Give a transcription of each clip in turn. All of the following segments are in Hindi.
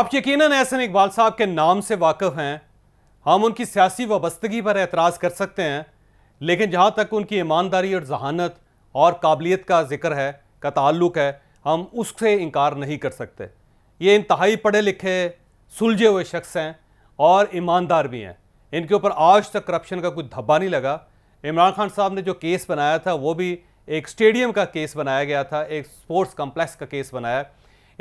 आप यकीनन एहसन इकबाल साहब के नाम से वाकफ़ हैं हम उनकी सियासी वाबस्तगी पर एतराज़ कर सकते हैं लेकिन जहाँ तक उनकी ईमानदारी और जहानत और काबिलियत का जिक्र है का ताल्लुक है हम उससे इनकार नहीं कर सकते ये इंतहाई पढ़े लिखे सुलझे हुए शख्स हैं और ईमानदार भी हैं इनके ऊपर आज तक करप्शन का कुछ धब्बा नहीं लगा इमरान खान साहब ने जो केस बनाया था वो भी एक स्टेडियम का केस बनाया गया था एक स्पोर्ट्स कम्प्लेक्स का केस बनाया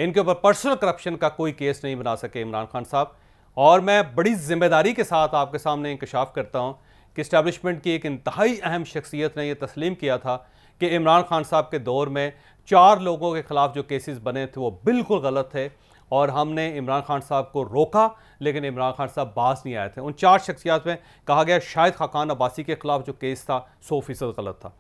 इनके ऊपर पर्सनल करप्शन का कोई केस नहीं बना सके इमरान खान साहब और मैं बड़ी जिम्मेदारी के साथ आपके सामने इंकशाफ करता हूँ कि इस्टेबलिशमेंट की एक इंतहाई अहम शख्सियत ने यह तस्लीम किया था कि इमरान खान साहब के दौर में चार लोगों के ख़िलाफ़ जो केसेस बने थे वो बिल्कुल गलत थे और हमने इमरान खान साहब को रोका लेकिन इमरान खान साहब बास नहीं आए थे उन चार शख्सियात में कहा गया शायद खाकान अब्बासी के ख़िलाफ़ जो केस था सौ फीसद गलत था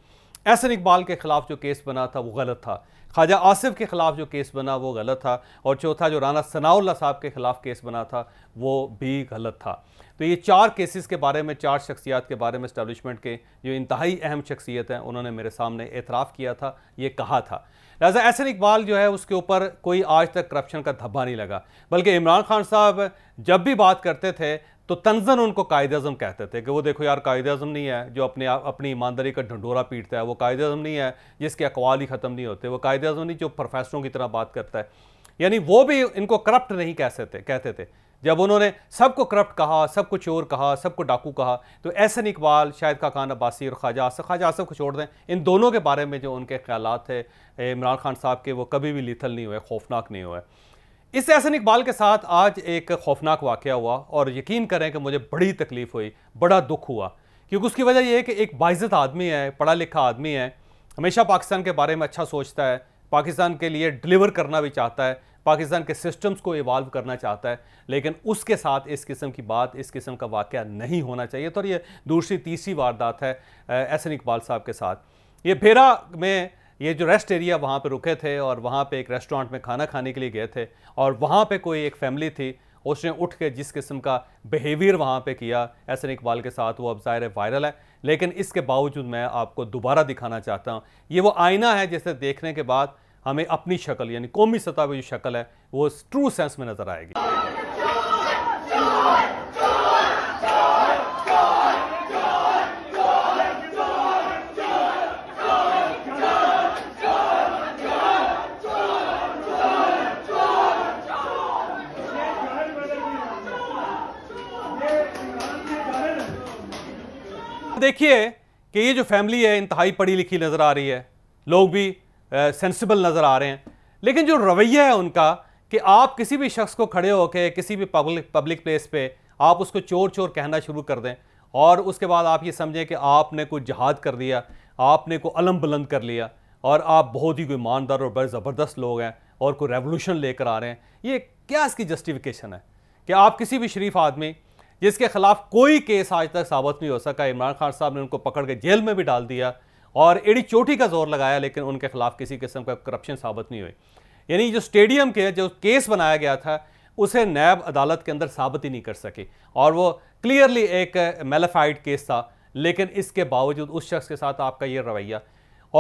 एहसन इकबाल के ख़िलाफ़ जो केस बना था वो गलत था ख्वाजा आसिफ के ख़िलाफ़ जो केस बना वो गलत था और चौथा जो राना सनाउल्ला साहब के ख़िलाफ़ केस बना था वो भी गलत था तो ये चार केसेस के बारे में चार शख्सियात के बारे में इस्टेबलिशमेंट के जो इंतहाई अहम शख्सियत हैं उन्होंने मेरे सामने एतराफ़ किया था ये कहा था लिहाजा एहसन इकबाल जो है उसके ऊपर कोई आज तक करप्शन का धब्बा नहीं लगा बल्कि इमरान खान साहब जब भी बात करते थे तो तंजन उनको कायद अजम कहते थे कि वो देखो यार कायद अजम नहीं है जो अपने अपनी ईमानदारी का ढंडोरा पीटता है वो कायद अजम नहीं है जिसके अकवाल ही ख़त्म नहीं होते वो कायद अजम नहीं जो प्रोफेसरों की तरह बात करता है यानी वो भी इनको करप्ट नहीं कह सकते कहते थे जब उन्होंने सबको करप्ट कहा सबको चोर कहा सबको डाकू कहा तो ऐसन इकबाल शायद का खान अब्बासी और ख्वाजा आसफ ख्वाजा आसफ को छोड़ दें इन दोनों के बारे में जो उनके ख्याल थे इमरान खान साहब के वो कभी भी लिथल नहीं हुए खौफनाक नहीं हुए इस एहसन इकबाल के साथ आज एक खौफनाक वाक़ हुआ और यकीन करें कि मुझे बड़ी तकलीफ़ हुई बड़ा दुख हुआ क्योंकि उसकी वजह यह है कि एक बाइज़त आदमी है पढ़ा लिखा आदमी है हमेशा पाकिस्तान के बारे में अच्छा सोचता है पाकिस्तान के लिए डिलीवर करना भी चाहता है पाकिस्तान के सिस्टम्स को इवाल्व करना चाहता है लेकिन उसके साथ इस किस्म की बात इस किस्म का वाक़ नहीं होना चाहिए तो ये दूसरी तीसरी वारदात है एहसन इकबाल साहब के साथ ये भेरा में ये जो रेस्ट एरिया वहाँ पे रुके थे और वहाँ पे एक रेस्टोरेंट में खाना खाने के लिए गए थे और वहाँ पे कोई एक फैमिली थी उसने उठ के जिस किस्म का बिहेवियर वहाँ पे किया ऐसे इकबाल के साथ वो अब ज़ाहिर वायरल है लेकिन इसके बावजूद मैं आपको दोबारा दिखाना चाहता हूँ ये वो आईना है जिसे देखने के बाद हमें अपनी शक्ल यानी कौमी सतह पर जो शक्ल है वो ट्रू सेंस में नज़र आएगी देखिए कि ये जो फैमिली है इंतहाई पढ़ी लिखी नज़र आ रही है लोग भी सेंसिबल नज़र आ रहे हैं लेकिन जो रवैया है उनका कि आप किसी भी शख्स को खड़े होकर किसी भी पब्लिक पब्लिक प्लेस पे आप उसको चोर चोर कहना शुरू कर दें और उसके बाद आप ये समझें कि आपने कोई जहाद कर दिया आपने को अलम बुलंद कर लिया और आप बहुत ही कोई ईमानदार और बड़े ज़बरदस्त लोग हैं और कोई रेवोल्यूशन लेकर आ रहे हैं ये क्या इसकी जस्टिफिकेशन है कि आप किसी भी शरीफ आदमी जिसके खिलाफ कोई केस आज तक साबित नहीं हो सका इमरान खान साहब ने उनको पकड़ के जेल में भी डाल दिया और एड़ी चोटी का जोर लगाया लेकिन उनके खिलाफ किसी किस्म का करप्शन साबित नहीं हुई यानी जो स्टेडियम के जो केस बनाया गया था उसे नैब अदालत के अंदर साबित ही नहीं कर सके और वो क्लियरली एक मेलाफाइड केस था लेकिन इसके बावजूद उस शख्स के साथ आपका ये रवैया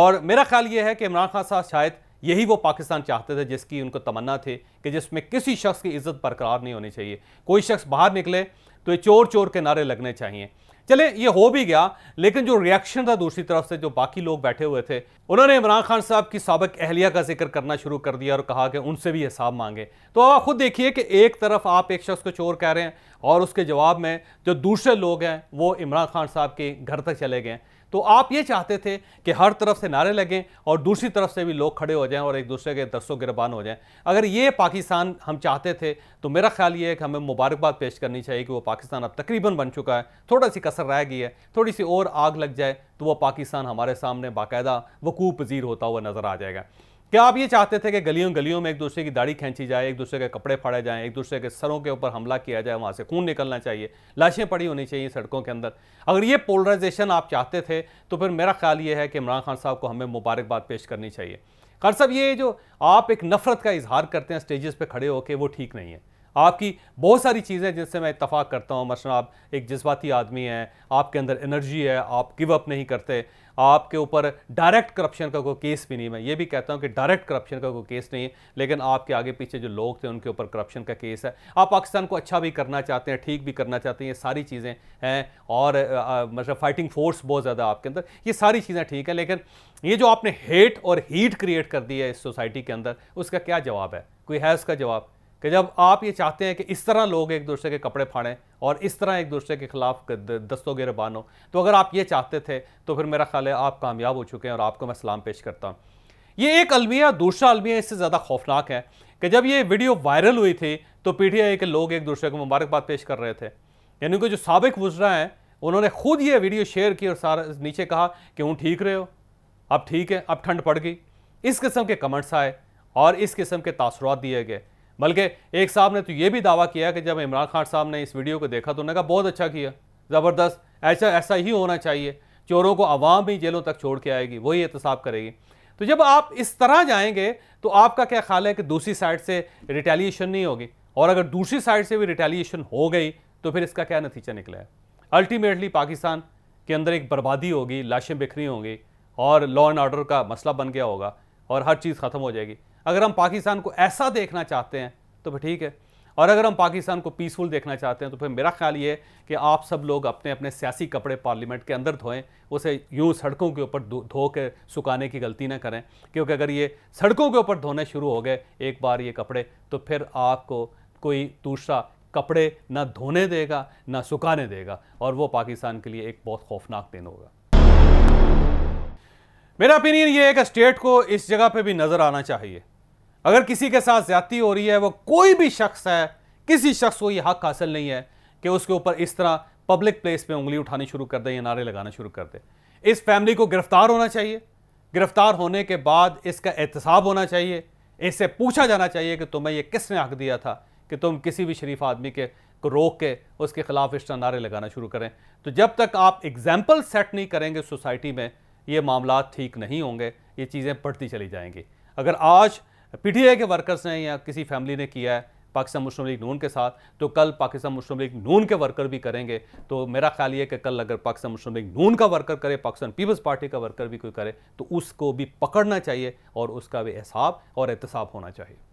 और मेरा ख्याल ये है कि इमरान खान साहब शायद यही वो पाकिस्तान चाहते थे जिसकी उनको तमन्ना थी कि जिसमें किसी शख्स की इज्जत बरकरार नहीं होनी चाहिए कोई शख्स बाहर निकले तो ये चोर चोर के नारे लगने चाहिए चले ये हो भी गया लेकिन जो रिएक्शन था दूसरी तरफ से जो बाकी लोग बैठे हुए थे उन्होंने इमरान खान साहब की सबक अहलिया का जिक्र करना शुरू कर दिया और कहा कि उनसे भी हिसाब मांगे तो अब आप खुद देखिए कि एक तरफ आप एक शख्स को चोर कह रहे हैं और उसके जवाब में जो दूसरे लोग हैं वो इमरान खान साहब के घर तक चले गए तो आप ये चाहते थे कि हर तरफ से नारे लगें और दूसरी तरफ से भी लोग खड़े हो जाएं और एक दूसरे के दस्तों गिरबान हो जाएं अगर ये पाकिस्तान हम चाहते थे तो मेरा ख्याल ये है कि हमें मुबारकबाद पेश करनी चाहिए कि वो पाकिस्तान अब तकरीबन बन चुका है थोड़ा सी कसर रह गई है थोड़ी सी और आग लग जाए तो वह पाकिस्तान हमारे सामने बाकायदा वक़ूप पजीर होता हुआ नज़र आ जाएगा क्या आप ये चाहते थे कि गलियों गलियों में एक दूसरे की दाढ़ी खींची जाए एक दूसरे के कपड़े फाड़े जाएं एक दूसरे के सरों के ऊपर हमला किया जाए वहाँ से खून निकलना चाहिए लाशें पड़ी होनी चाहिए सड़कों के अंदर अगर ये पोलराइजेशन आप चाहते थे तो फिर मेरा ख्याल ये है कि इमरान खान साहब को हमें मुबारकबाद पेश करनी चाहिए खान साहब ये जो आप एक नफ़रत का इजहार करते हैं स्टेजेस पर खड़े होकर वो ठीक नहीं है आपकी बहुत सारी चीज़ें जिससे मैं इतफाक़ करता हूँ मसला आप एक जज्बाती आदमी हैं आपके अंदर एनर्जी है आप गिव अप नहीं करते आपके ऊपर डायरेक्ट करप्शन का कोई केस भी नहीं मैं ये भी कहता हूँ कि डायरेक्ट करप्शन का कोई केस नहीं है लेकिन आपके आगे पीछे जो लोग थे उनके ऊपर करप्शन का केस है आप पाकिस्तान को अच्छा भी करना चाहते हैं ठीक भी करना चाहते हैं ये सारी चीज़ें हैं और मतलब फाइटिंग फोर्स बहुत ज़्यादा आपके अंदर ये सारी चीज़ें ठीक है लेकिन ये जो आपने हेट और हीट क्रिएट कर दी है इस सोसाइटी के अंदर उसका क्या जवाब है कोई है उसका जवाब कि जब आप ये चाहते हैं कि इस तरह लोग एक दूसरे के कपड़े फाड़ें और इस तरह एक दूसरे के खिलाफ दस्तों बानो तो अगर आप ये चाहते थे तो फिर मेरा ख्याल है आप कामयाब हो चुके हैं और आपको मैं सलाम पेश करता हूँ ये एक अलमिया दूसरा अलमिया इससे ज़्यादा खौफनाक है कि जब ये वीडियो वायरल हुई थी तो पीटीआई के लोग एक दूसरे को मुबारकबाद पेश कर रहे थे यानी कि जो सबक वज्रा हैं उन्होंने खुद ये वीडियो शेयर की और सारा नीचे कहा कि हूँ ठीक रहे हो अब ठीक है अब ठंड पड़ गई इस किस्म के कमेंट्स आए और इस किस्म के तासरात दिए गए बल्कि एक साहब ने तो ये भी दावा किया कि जब इमरान खान साहब ने इस वीडियो को देखा तो उन्होंने कहा बहुत अच्छा किया ज़बरदस्त ऐसा ऐसा ही होना चाहिए चोरों को आवाम ही जेलों तक छोड़ के आएगी वही एहतसाब करेगी तो जब आप इस तरह जाएंगे तो आपका क्या ख्याल है कि दूसरी साइड से रिटेलिएशन नहीं होगी और अगर दूसरी साइड से भी रिटेलिएशन हो गई तो फिर इसका क्या नतीजा निकला है अल्टीमेटली पाकिस्तान के अंदर एक बर्बादी होगी लाशें बिखरी होंगी और लॉ एंड ऑर्डर का मसला बन गया होगा और हर चीज़ ख़त्म हो जाएगी अगर हम पाकिस्तान को ऐसा देखना चाहते हैं तो फिर ठीक है और अगर हम पाकिस्तान को पीसफुल देखना चाहते हैं तो फिर मेरा ख्याल ये कि आप सब लोग अपने अपने सियासी कपड़े पार्लियामेंट के अंदर धोएं उसे यूँ सड़कों के ऊपर धो के सुखाने की गलती ना करें क्योंकि अगर ये सड़कों के ऊपर धोने शुरू हो गए एक बार ये कपड़े तो फिर आपको कोई दूसरा कपड़े ना धोने देगा ना सुखाने देगा और वो पाकिस्तान के लिए एक बहुत खौफनाक दिन होगा मेरा ओपिनियन ये है कि स्टेट को इस जगह पे भी नज़र आना चाहिए अगर किसी के साथ ज़्यादती हो रही है वो कोई भी शख्स है किसी शख्स को ये हक हासिल नहीं है कि उसके ऊपर इस तरह पब्लिक प्लेस में उंगली उठानी शुरू कर दें या नारे लगाना शुरू कर दें इस फैमिली को गिरफ्तार होना चाहिए गिरफ्तार होने के बाद इसका एहतसाब होना चाहिए इससे पूछा जाना चाहिए कि तुम्हें यह किसने हक दिया था कि तुम किसी भी शरीफ आदमी के को रोक के उसके खिलाफ इस तरह नारे लगाना शुरू करें तो जब तक आप एग्जाम्पल सेट नहीं करेंगे सोसाइटी में ये मामला ठीक नहीं होंगे ये चीज़ें बढ़ती चली जाएंगी अगर आज पी के वर्कर्स ने या किसी फैमिली ने किया है पाकिस्तान मुस्लिम लीग नून के साथ तो कल पाकिस्तान मुस्लिम लीग नून के वर्कर भी करेंगे तो मेरा ख्याल ये कि कल अगर पाकिस्तान मुस्लिम लीग नून का वर्कर करे पाकिस्तान पीपल्स पार्टी का वर्कर भी कोई करे तो उसको भी पकड़ना चाहिए और उसका भी एहसाब और एहतसाब होना चाहिए